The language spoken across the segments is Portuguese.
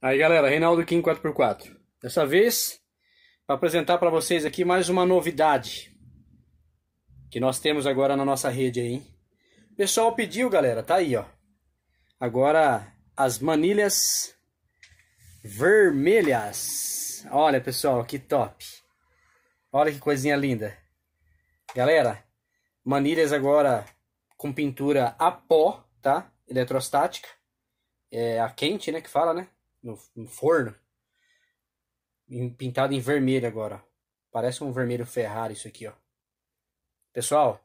Aí galera, Reinaldo Kim 4x4. Dessa vez, para apresentar para vocês aqui mais uma novidade que nós temos agora na nossa rede aí. O pessoal pediu, galera, tá aí, ó. Agora as manilhas vermelhas. Olha, pessoal, que top. Olha que coisinha linda. Galera, manilhas agora com pintura a pó, tá? Eletrostática. É a quente, né, que fala, né? no, no forno, pintado em vermelho agora. Parece um vermelho Ferrari isso aqui, ó. Pessoal,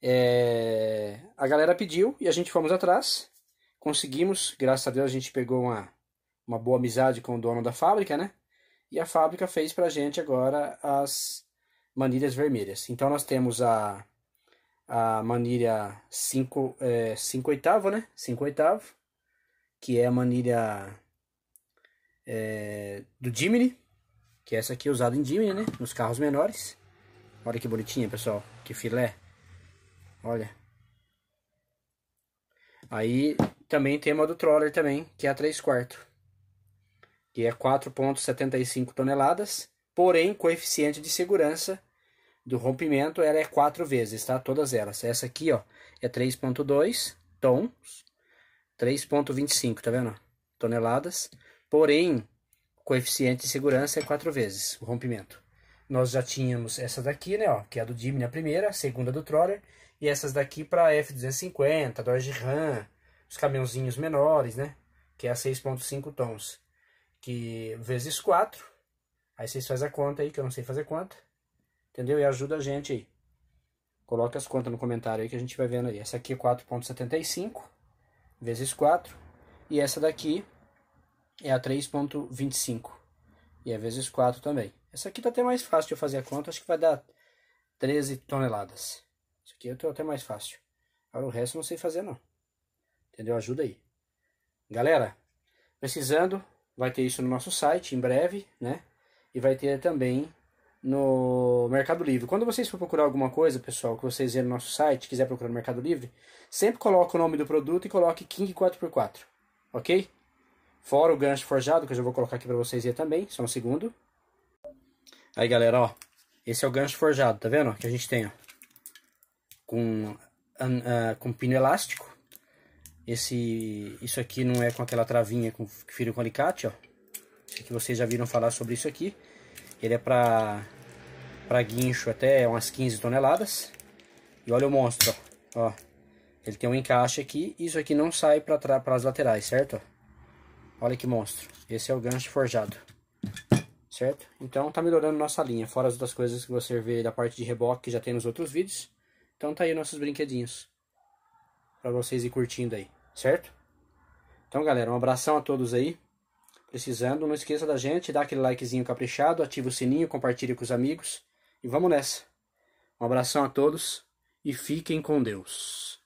é... a galera pediu e a gente fomos atrás. Conseguimos, graças a Deus a gente pegou uma, uma boa amizade com o dono da fábrica, né? E a fábrica fez pra gente agora as manilhas vermelhas. Então nós temos a, a manilha 5 é, cinco oitavo, né? 5 oitavo, que é a manilha é, do Jimny, que é essa aqui é usada em Jimny, né? Nos carros menores. Olha que bonitinha, pessoal. Que filé. Olha. Aí também tem uma do Troller também, que é a 3 quartos. Que é 4.75 toneladas. Porém, coeficiente de segurança do rompimento ela é 4 vezes, tá? Todas elas. Essa aqui, ó, é 3.2 tons. 3.25, tá vendo? Toneladas. Porém, o coeficiente de segurança é quatro vezes o rompimento. Nós já tínhamos essa daqui, né, ó, que é a do Dimne a primeira, a segunda do Troller, e essas daqui para F250, Dodge Ram, os caminhãozinhos menores, né, que é a 6.5 tons, que vezes 4, aí vocês fazem a conta aí, que eu não sei fazer conta, entendeu? E ajuda a gente aí. Coloca as contas no comentário aí que a gente vai vendo aí. Essa aqui é 4.75 vezes 4, e essa daqui é a 3.25. E é vezes 4 também. Essa aqui tá até mais fácil de eu fazer a conta, acho que vai dar 13 toneladas. Isso aqui eu tô até mais fácil. Agora o resto eu não sei fazer não. Entendeu? Ajuda aí. Galera, precisando, vai ter isso no nosso site em breve, né? E vai ter também no Mercado Livre. Quando vocês for procurar alguma coisa, pessoal, que vocês verem no nosso site, quiser procurar no Mercado Livre, sempre coloca o nome do produto e coloque King 4x4, ok? Fora o gancho forjado, que eu já vou colocar aqui para vocês ver também, só um segundo. Aí, galera, ó. Esse é o gancho forjado, tá vendo? Que a gente tem, ó. Com, uh, com pino elástico. Esse, isso aqui não é com aquela travinha com fio com alicate, ó. Que vocês já viram falar sobre isso aqui. Ele é para para guincho até umas 15 toneladas. E olha o monstro, ó. Ele tem um encaixe aqui e isso aqui não sai para as laterais, certo? Olha que monstro. Esse é o gancho forjado. Certo? Então tá melhorando nossa linha. Fora as outras coisas que você vê da parte de reboque que já tem nos outros vídeos. Então tá aí nossos brinquedinhos. Pra vocês ir curtindo aí. Certo? Então galera, um abração a todos aí. Precisando, não esqueça da gente. Dá aquele likezinho caprichado. Ativa o sininho. Compartilhe com os amigos. E vamos nessa. Um abração a todos. E fiquem com Deus.